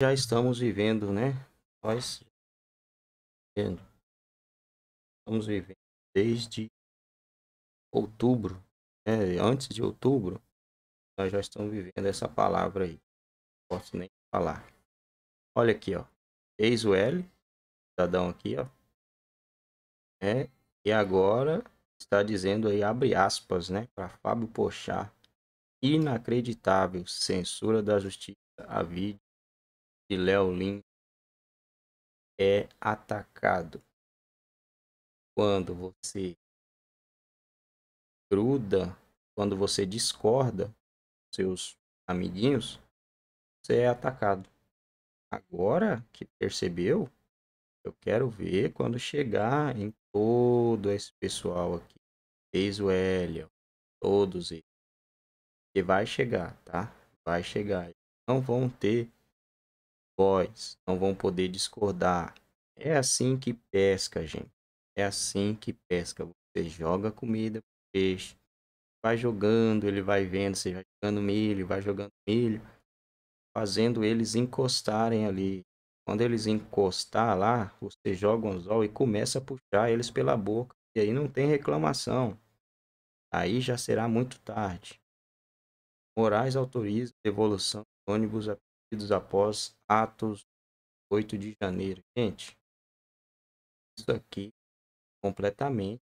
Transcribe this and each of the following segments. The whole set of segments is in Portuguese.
já estamos vivendo, né? Nós estamos vivendo desde outubro, né? antes de outubro, nós já estamos vivendo essa palavra aí. Não posso nem falar. Olha aqui, ó. Eis o L, cidadão aqui, ó. É, e agora está dizendo aí, abre aspas, né? Para Fábio Pochá. Inacreditável censura da justiça a vídeo de Léo Lins é atacado. Quando você gruda, quando você discorda seus amiguinhos, você é atacado. Agora que percebeu, eu quero ver quando chegar em todo esse pessoal aqui. Fez o Hélio, todos eles. E vai chegar, tá? Vai chegar. Não vão ter vós não vão poder discordar. É assim que pesca, gente. É assim que pesca. Você joga comida pro peixe, vai jogando, ele vai vendo, você vai jogando milho, vai jogando milho, fazendo eles encostarem ali. Quando eles encostar lá, você joga um zol e começa a puxar eles pela boca. E aí não tem reclamação. Aí já será muito tarde. Moraes autoriza devolução ônibus a após Atos 8 de janeiro. Gente, isso aqui completamente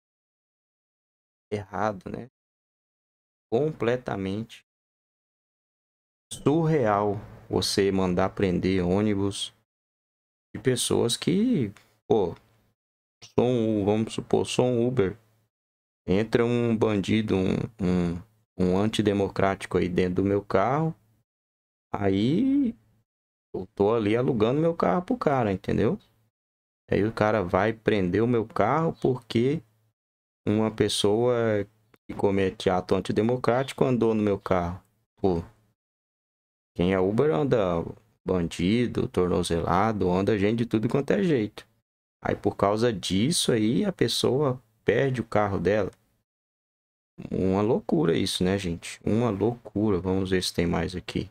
errado, né? Completamente surreal você mandar prender ônibus de pessoas que, pô, são vamos supor, sou um Uber. Entra um bandido, um, um, um antidemocrático aí dentro do meu carro Aí eu tô ali alugando meu carro pro cara, entendeu? Aí o cara vai prender o meu carro porque uma pessoa que comete ato antidemocrático andou no meu carro. Pô, quem é Uber anda bandido, tornozelado, anda gente de tudo quanto é jeito. Aí por causa disso aí a pessoa perde o carro dela. Uma loucura isso, né, gente? Uma loucura. Vamos ver se tem mais aqui.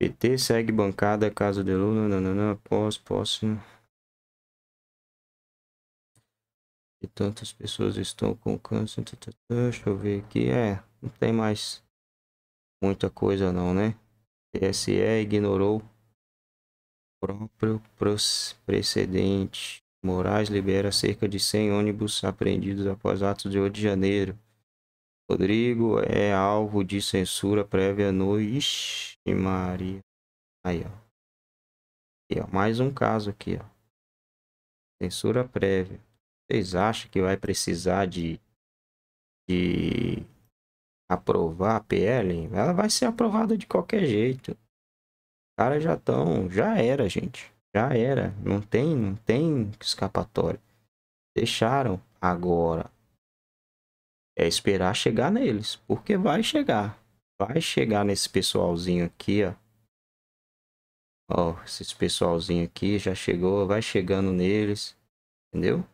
PT segue bancada caso de Lula. Nananã, após, posse E tantas pessoas estão com câncer. deixa eu ver aqui. É, não tem mais muita coisa não, né? TSE ignorou próprio precedente. Moraes libera cerca de 100 ônibus apreendidos após atos de 8 de janeiro. Rodrigo é alvo de censura prévia no. Ixi, Maria. Aí, ó. Aqui, ó. Mais um caso aqui, ó. Censura prévia. Vocês acham que vai precisar de. de. aprovar a PL? Ela vai ser aprovada de qualquer jeito. Os caras já estão. já era, gente. Já era. Não tem, não tem escapatória. Deixaram agora é esperar chegar neles, porque vai chegar. Vai chegar nesse pessoalzinho aqui, ó. Ó, esse pessoalzinho aqui já chegou, vai chegando neles, entendeu?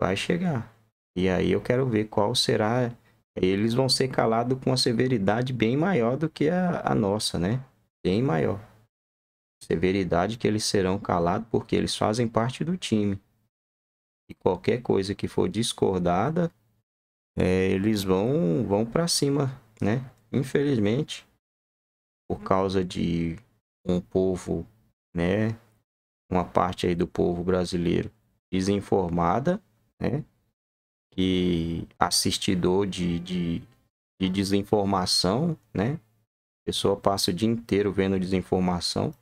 Vai chegar. E aí eu quero ver qual será. Eles vão ser calados com uma severidade bem maior do que a, a nossa, né? Bem maior. Severidade que eles serão calados porque eles fazem parte do time. E qualquer coisa que for discordada é, eles vão, vão para cima, né? Infelizmente, por causa de um povo, né? Uma parte aí do povo brasileiro desinformada, né? Que assistidor de, de, de desinformação, né? A pessoa passa o dia inteiro vendo desinformação.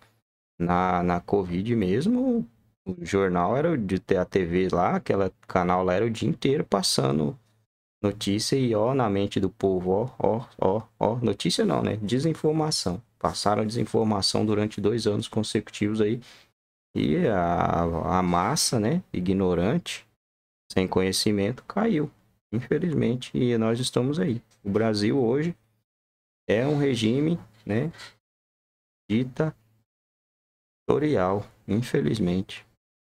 Na, na Covid mesmo, o jornal era de ter a TV lá, aquele canal lá era o dia inteiro passando notícia e ó na mente do povo, ó, ó, ó, ó, notícia não, né? Desinformação. Passaram desinformação durante dois anos consecutivos aí. E a, a massa, né, ignorante, sem conhecimento, caiu. Infelizmente, e nós estamos aí. O Brasil hoje é um regime, né, ditatorial, infelizmente.